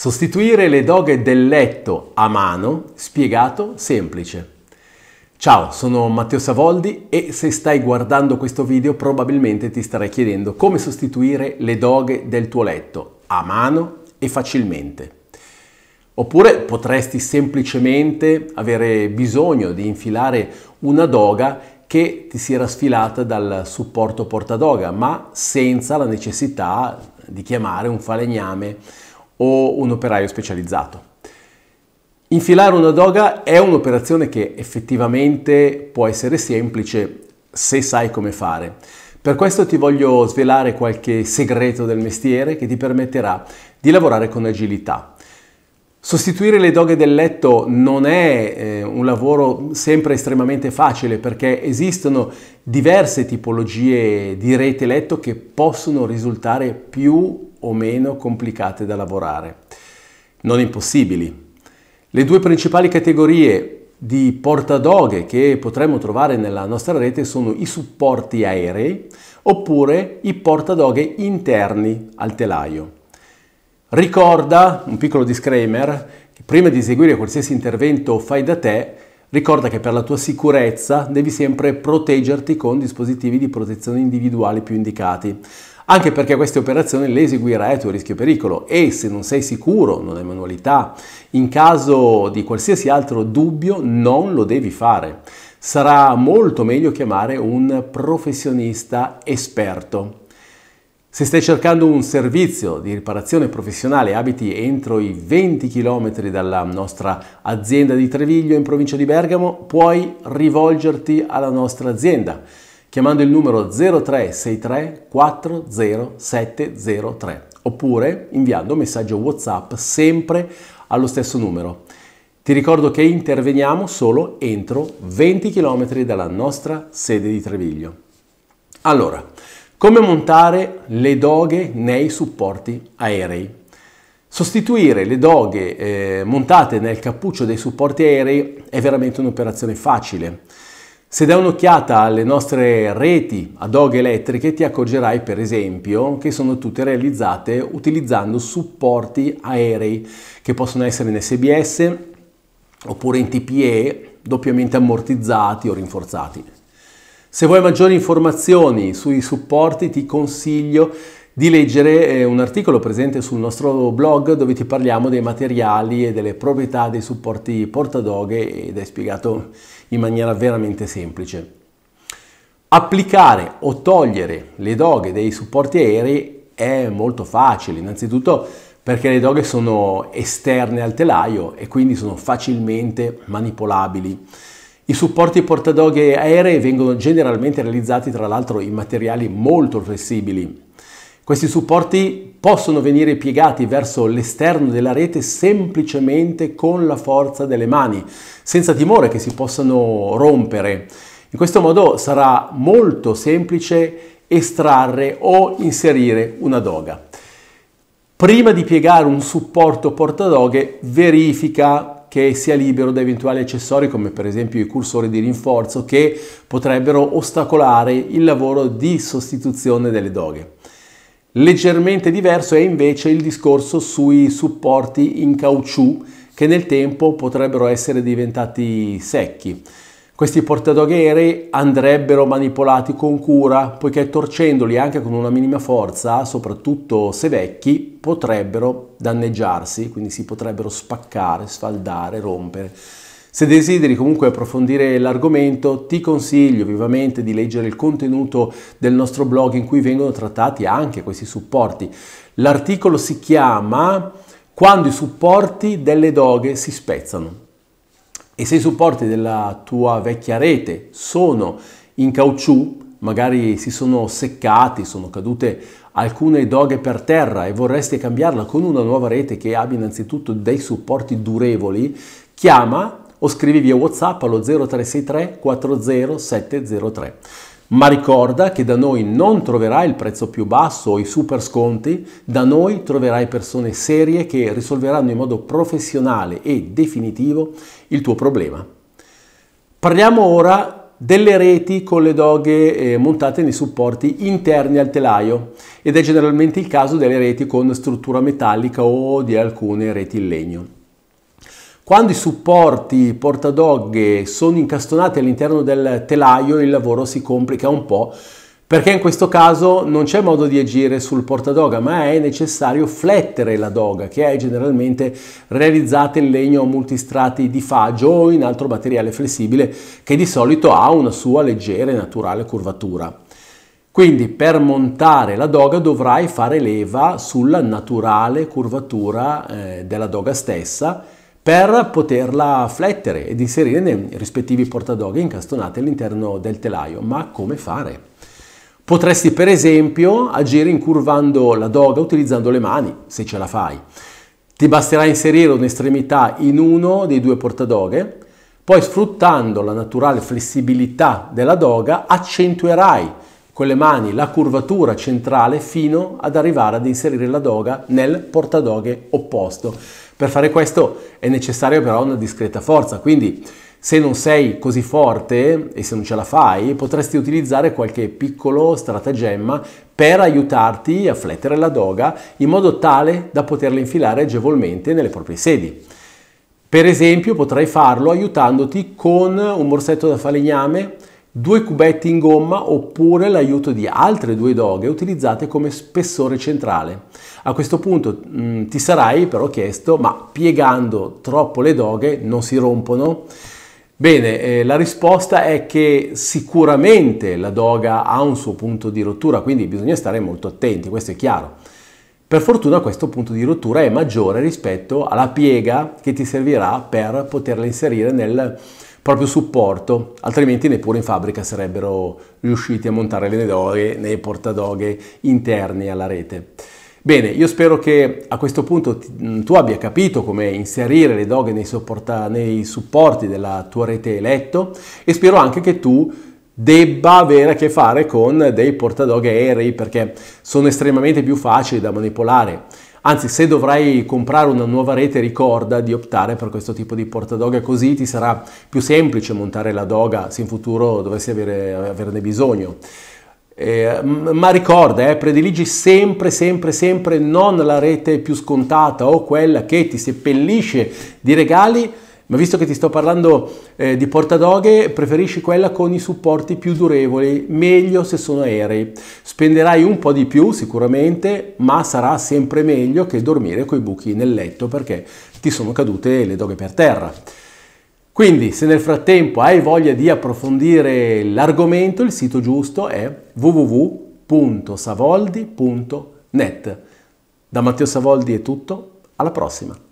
Sostituire le doghe del letto a mano, spiegato, semplice. Ciao, sono Matteo Savoldi e se stai guardando questo video probabilmente ti starai chiedendo come sostituire le doghe del tuo letto a mano e facilmente. Oppure potresti semplicemente avere bisogno di infilare una doga che ti si era sfilata dal supporto portadoga, ma senza la necessità di chiamare un falegname o un operaio specializzato. Infilare una doga è un'operazione che effettivamente può essere semplice se sai come fare. Per questo ti voglio svelare qualche segreto del mestiere che ti permetterà di lavorare con agilità. Sostituire le doghe del letto non è eh, un lavoro sempre estremamente facile perché esistono diverse tipologie di rete letto che possono risultare più o meno complicate da lavorare. Non impossibili. Le due principali categorie di portadoghe che potremmo trovare nella nostra rete sono i supporti aerei oppure i portadoghe interni al telaio. Ricorda, un piccolo disclaimer, che prima di eseguire qualsiasi intervento fai da te, Ricorda che per la tua sicurezza devi sempre proteggerti con dispositivi di protezione individuali più indicati anche perché queste operazioni le eseguirai a tuo rischio e pericolo e se non sei sicuro, non hai manualità, in caso di qualsiasi altro dubbio non lo devi fare. Sarà molto meglio chiamare un professionista esperto. Se stai cercando un servizio di riparazione professionale e abiti entro i 20 km dalla nostra azienda di Treviglio in provincia di Bergamo, puoi rivolgerti alla nostra azienda chiamando il numero 0363 40703 oppure inviando un messaggio WhatsApp sempre allo stesso numero. Ti ricordo che interveniamo solo entro 20 km dalla nostra sede di Treviglio. Allora, come montare le doghe nei supporti aerei? Sostituire le doghe eh, montate nel cappuccio dei supporti aerei è veramente un'operazione facile. Se dai un'occhiata alle nostre reti ad hoc elettriche ti accorgerai per esempio che sono tutte realizzate utilizzando supporti aerei che possono essere in SBS oppure in TPE doppiamente ammortizzati o rinforzati. Se vuoi maggiori informazioni sui supporti ti consiglio di leggere eh, un articolo presente sul nostro blog dove ti parliamo dei materiali e delle proprietà dei supporti portadoghe ed è spiegato in maniera veramente semplice. Applicare o togliere le doghe dei supporti aerei è molto facile, innanzitutto perché le doghe sono esterne al telaio e quindi sono facilmente manipolabili. I supporti portadoghe aerei vengono generalmente realizzati tra l'altro in materiali molto flessibili, questi supporti possono venire piegati verso l'esterno della rete semplicemente con la forza delle mani, senza timore che si possano rompere. In questo modo sarà molto semplice estrarre o inserire una doga. Prima di piegare un supporto portadoghe, verifica che sia libero da eventuali accessori come per esempio i cursori di rinforzo che potrebbero ostacolare il lavoro di sostituzione delle doghe. Leggermente diverso è invece il discorso sui supporti in caucciù che nel tempo potrebbero essere diventati secchi. Questi portadoghere andrebbero manipolati con cura, poiché torcendoli anche con una minima forza, soprattutto se vecchi, potrebbero danneggiarsi, quindi si potrebbero spaccare, sfaldare, rompere. Se desideri comunque approfondire l'argomento, ti consiglio vivamente di leggere il contenuto del nostro blog in cui vengono trattati anche questi supporti. L'articolo si chiama Quando i supporti delle doghe si spezzano. E se i supporti della tua vecchia rete sono in caucciù, magari si sono seccati, sono cadute alcune doghe per terra e vorresti cambiarla con una nuova rete che abbia innanzitutto dei supporti durevoli, chiama o scrivi via WhatsApp allo 0363 40703. Ma ricorda che da noi non troverai il prezzo più basso o i super sconti, da noi troverai persone serie che risolveranno in modo professionale e definitivo il tuo problema. Parliamo ora delle reti con le doghe eh, montate nei supporti interni al telaio ed è generalmente il caso delle reti con struttura metallica o di alcune reti in legno. Quando i supporti portadoghe sono incastonati all'interno del telaio il lavoro si complica un po' perché in questo caso non c'è modo di agire sul portadoga, ma è necessario flettere la doga, che è generalmente realizzata in legno a multistrati di faggio o in altro materiale flessibile che di solito ha una sua leggera e naturale curvatura. Quindi per montare la doga dovrai fare leva sulla naturale curvatura eh, della doga stessa per poterla flettere ed inserire nei rispettivi portadoghi incastonati all'interno del telaio. Ma come fare? Potresti per esempio agire incurvando la doga utilizzando le mani, se ce la fai. Ti basterà inserire un'estremità in uno dei due portadoghe, poi sfruttando la naturale flessibilità della doga accentuerai con le mani la curvatura centrale fino ad arrivare ad inserire la doga nel portadoghe opposto. Per fare questo è necessaria però una discreta forza, quindi se non sei così forte e se non ce la fai, potresti utilizzare qualche piccolo stratagemma per aiutarti a flettere la doga in modo tale da poterla infilare agevolmente nelle proprie sedi. Per esempio potrai farlo aiutandoti con un borsetto da falegname due cubetti in gomma oppure l'aiuto di altre due doghe utilizzate come spessore centrale. A questo punto mh, mm, ti sarai però chiesto ma piegando troppo le doghe non si rompono? Bene, eh, la risposta è che sicuramente la doga ha un suo punto di rottura, quindi bisogna stare molto attenti, questo è chiaro. Per fortuna questo punto di rottura è maggiore rispetto alla piega che ti servirà per poterla inserire nel, proprio supporto, altrimenti neppure in fabbrica sarebbero riusciti a montare le doghe nei portadoghe interni alla rete. Bene, io spero che a questo punto mm, tu abbia capito come inserire le doghe nei, nei supporti della tua rete eletto e spero anche che tu debba avere a che fare con dei portadoghe aerei perché sono estremamente più facili da manipolare Anzi, se dovrai comprare una nuova rete, ricorda di optare per questo tipo di portadoga, così ti sarà più semplice montare la doga se in futuro dovessi avere, averne bisogno. Eh, ma ricorda, eh, prediligi sempre, sempre, sempre non la rete più scontata o quella che ti seppellisce di regali, ma visto che ti sto parlando eh, di portadoghe, preferisci quella con i supporti più durevoli, meglio se sono aerei. Spenderai un po' di più sicuramente, ma sarà sempre meglio che dormire con i buchi nel letto perché ti sono cadute le doghe per terra. Quindi, se nel frattempo hai voglia di approfondire l'argomento, il sito giusto è www.savoldi.net. Da Matteo Savoldi è tutto, alla prossima!